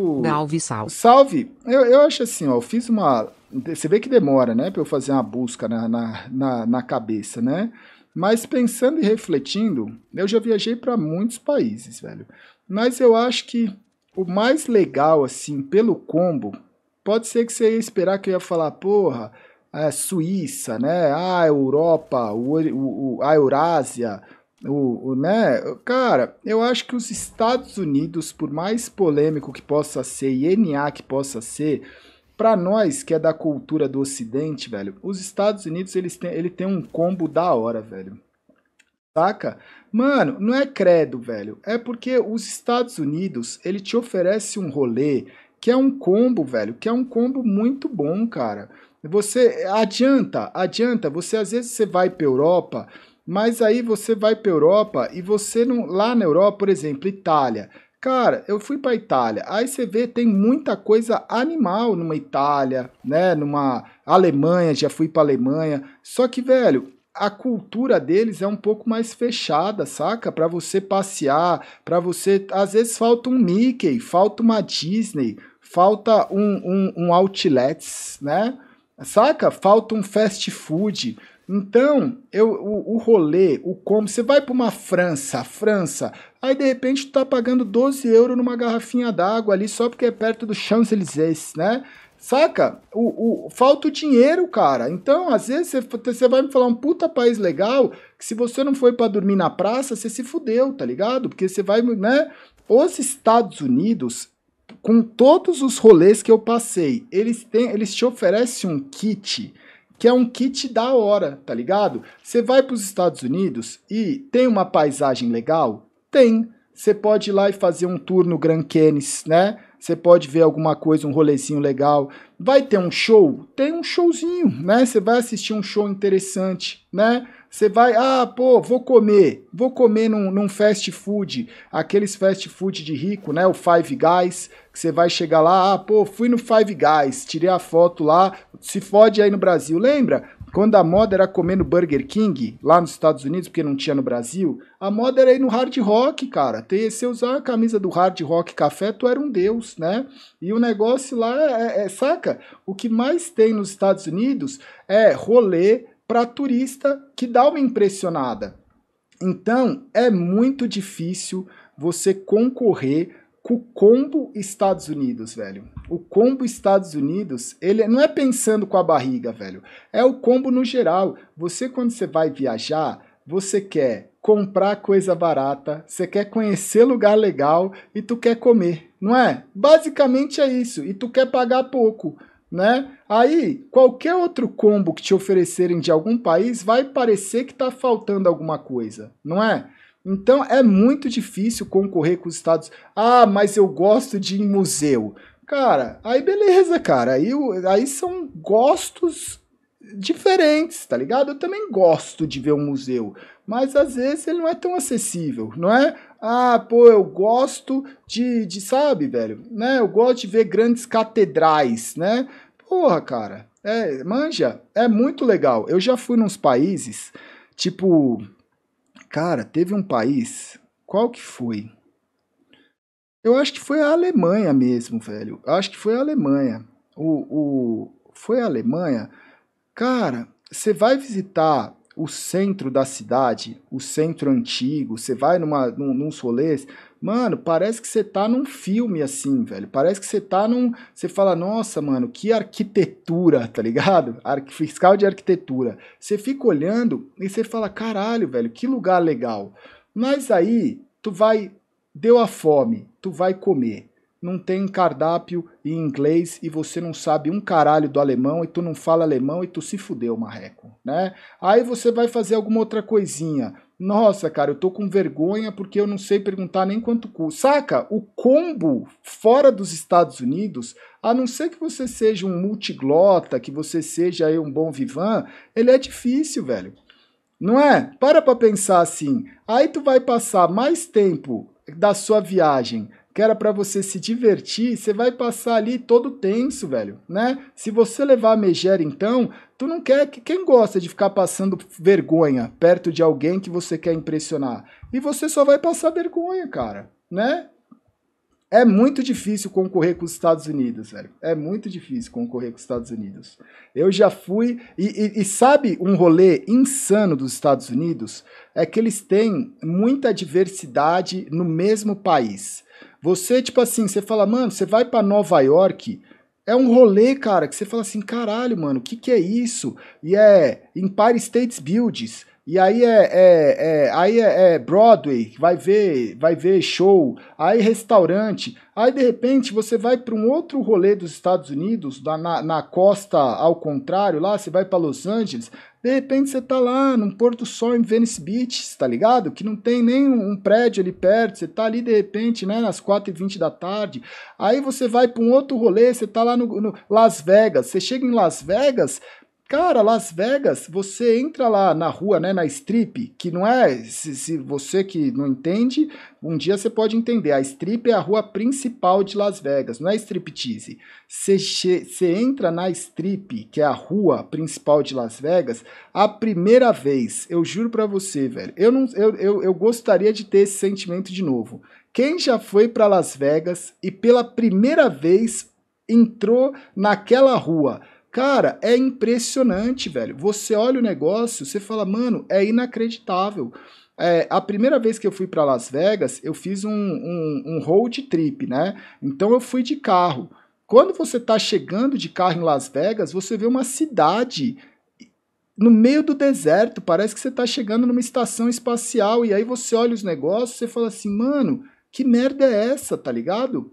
o. Salve, salve. Salve! Eu, eu acho assim, ó, eu fiz uma. Você vê que demora, né, para eu fazer uma busca na, na, na, na cabeça, né? Mas pensando e refletindo, eu já viajei para muitos países, velho. Mas eu acho que o mais legal, assim, pelo combo, pode ser que você ia esperar que eu ia falar, porra, é Suíça, né? Ah, Europa, o, o, a Eurásia, o, o, né? Cara, eu acho que os Estados Unidos, por mais polêmico que possa ser e NA que possa ser, para nós que é da cultura do Ocidente, velho, os Estados Unidos eles têm, ele tem um combo da hora, velho. Saca? Mano, não é credo, velho. É porque os Estados Unidos, ele te oferece um rolê que é um combo, velho, que é um combo muito bom, cara. Você adianta, adianta, você às vezes você vai para Europa, mas aí você vai para Europa e você não. Lá na Europa, por exemplo, Itália. Cara, eu fui para Itália. Aí você vê tem muita coisa animal numa Itália, né? Numa Alemanha, já fui para Alemanha. Só que velho, a cultura deles é um pouco mais fechada, saca? Para você passear, para você, às vezes falta um Mickey, falta uma Disney, falta um, um, um outlets, né? Saca? Falta um fast food. Então, eu, o, o rolê, o como, você vai para uma França, França, aí de repente tu tá pagando 12 euros numa garrafinha d'água ali só porque é perto do Champs-Élysées, né? Saca? O, o, falta o dinheiro, cara. Então, às vezes, você vai me falar um puta país legal que se você não foi para dormir na praça, você se fudeu, tá ligado? Porque você vai, né? Os Estados Unidos, com todos os rolês que eu passei, eles, têm, eles te oferecem um kit que é um kit da hora, tá ligado? Você vai para os Estados Unidos e tem uma paisagem legal? Tem. Você pode ir lá e fazer um tour no Grand Canyon, né? você pode ver alguma coisa, um rolezinho legal. Vai ter um show? Tem um showzinho, né? Você vai assistir um show interessante, né? Você vai, ah, pô, vou comer, vou comer num, num, fast food, aqueles fast food de rico, né? O Five Guys, que você vai chegar lá, ah, pô, fui no Five Guys, tirei a foto lá, se fode aí no Brasil, lembra? Quando a moda era comer no Burger King, lá nos Estados Unidos, porque não tinha no Brasil, a moda era ir no Hard Rock, cara. Ter, se usar a camisa do Hard Rock Café, tu era um deus, né? E o negócio lá, é, é, é saca? O que mais tem nos Estados Unidos é rolê para turista que dá uma impressionada. Então, é muito difícil você concorrer com o combo Estados Unidos, velho. O combo Estados Unidos, ele é, não é pensando com a barriga, velho. É o combo no geral. Você, quando você vai viajar, você quer comprar coisa barata, você quer conhecer lugar legal e tu quer comer, não é? Basicamente é isso. E tu quer pagar pouco, né? Aí, qualquer outro combo que te oferecerem de algum país vai parecer que tá faltando alguma coisa, não é? Então é muito difícil concorrer com os estados. Ah, mas eu gosto de ir em museu. Cara, aí beleza, cara. Aí, aí são gostos diferentes, tá ligado? Eu também gosto de ver um museu, mas às vezes ele não é tão acessível, não é? Ah, pô, eu gosto de, de sabe, velho, né? Eu gosto de ver grandes catedrais, né? Porra, cara, é, manja, é muito legal. Eu já fui nos países, tipo Cara, teve um país. Qual que foi? Eu acho que foi a Alemanha mesmo, velho. Eu acho que foi a Alemanha. O, o foi a Alemanha. Cara, você vai visitar o centro da cidade, o centro antigo, você vai numa, num, num rolês, Mano, parece que você tá num filme assim, velho. Parece que você tá num. Você fala, nossa, mano, que arquitetura, tá ligado? Ar... Fiscal de arquitetura. Você fica olhando e você fala, caralho, velho, que lugar legal. Mas aí, tu vai. Deu a fome, tu vai comer. Não tem cardápio em inglês e você não sabe um caralho do alemão e tu não fala alemão e tu se fudeu, marreco, né? Aí você vai fazer alguma outra coisinha nossa, cara, eu tô com vergonha porque eu não sei perguntar nem quanto custa. Saca? O combo fora dos Estados Unidos, a não ser que você seja um multiglota, que você seja aí um bom vivan, ele é difícil, velho. Não é? Para pra pensar assim. Aí tu vai passar mais tempo da sua viagem que era para você se divertir, você vai passar ali todo tenso, velho, né? Se você levar a megera, então, tu não quer que quem gosta de ficar passando vergonha perto de alguém que você quer impressionar? E você só vai passar vergonha, cara, né? É muito difícil concorrer com os Estados Unidos, velho. É muito difícil concorrer com os Estados Unidos. Eu já fui. E, e, e, sabe um rolê insano dos Estados Unidos? É que eles têm muita diversidade no mesmo país. Você, tipo assim, você fala, mano, você vai para Nova York. É um rolê, cara, que você fala assim, caralho, mano, o que, que é isso? E é Empire States Builds. E aí é, é, é aí é, é, Broadway, vai ver, vai ver show, aí restaurante, aí de repente você vai para um outro rolê dos Estados Unidos, na, na costa ao contrário, lá você vai para Los Angeles, de repente você tá lá num porto sol em Venice Beach, tá ligado? Que não tem nem um prédio ali perto, você tá ali de repente, né, nas 4h20 da tarde. Aí você vai para um outro rolê, você tá lá no, no Las Vegas, você chega em Las Vegas, Cara, Las Vegas, você entra lá na rua, né, na strip, que não é, se, se, você que não entende, um dia você pode entender. A strip é a rua principal de Las Vegas, não é striptease. Você, você entra na strip, que é a rua principal de Las Vegas, a primeira vez, eu juro pra você, velho, eu, não, eu, eu, eu gostaria de ter esse sentimento de novo. Quem já foi para Las Vegas e pela primeira vez entrou naquela rua Cara, é impressionante, velho. Você olha o negócio, você fala, mano, é inacreditável. É, a primeira vez que eu fui para Las Vegas, eu fiz um, um, um road trip, né? Então eu fui de carro. Quando você está chegando de carro em Las Vegas, você vê uma cidade no meio do deserto. Parece que você está chegando numa estação espacial. E aí você olha os negócios e fala assim, mano, que merda é essa, tá ligado?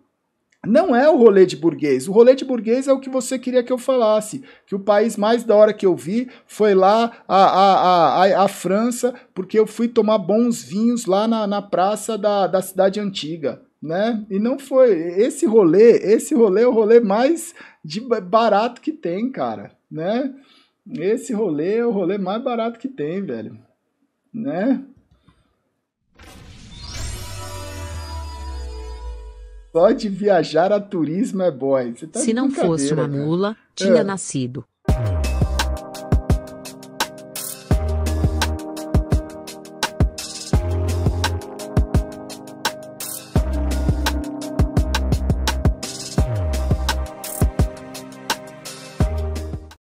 Não é o rolê de burguês. O rolê de burguês é o que você queria que eu falasse. Que o país mais da hora que eu vi foi lá a, a, a, a, França, porque eu fui tomar bons vinhos lá na, na praça da, da cidade antiga. Né? E não foi. Esse rolê, esse rolê é o rolê mais de barato que tem, cara. Né? Esse rolê é o rolê mais barato que tem, velho. Né? Só de viajar a turismo é boy. Tá Se não fosse uma mula, tinha é. nascido.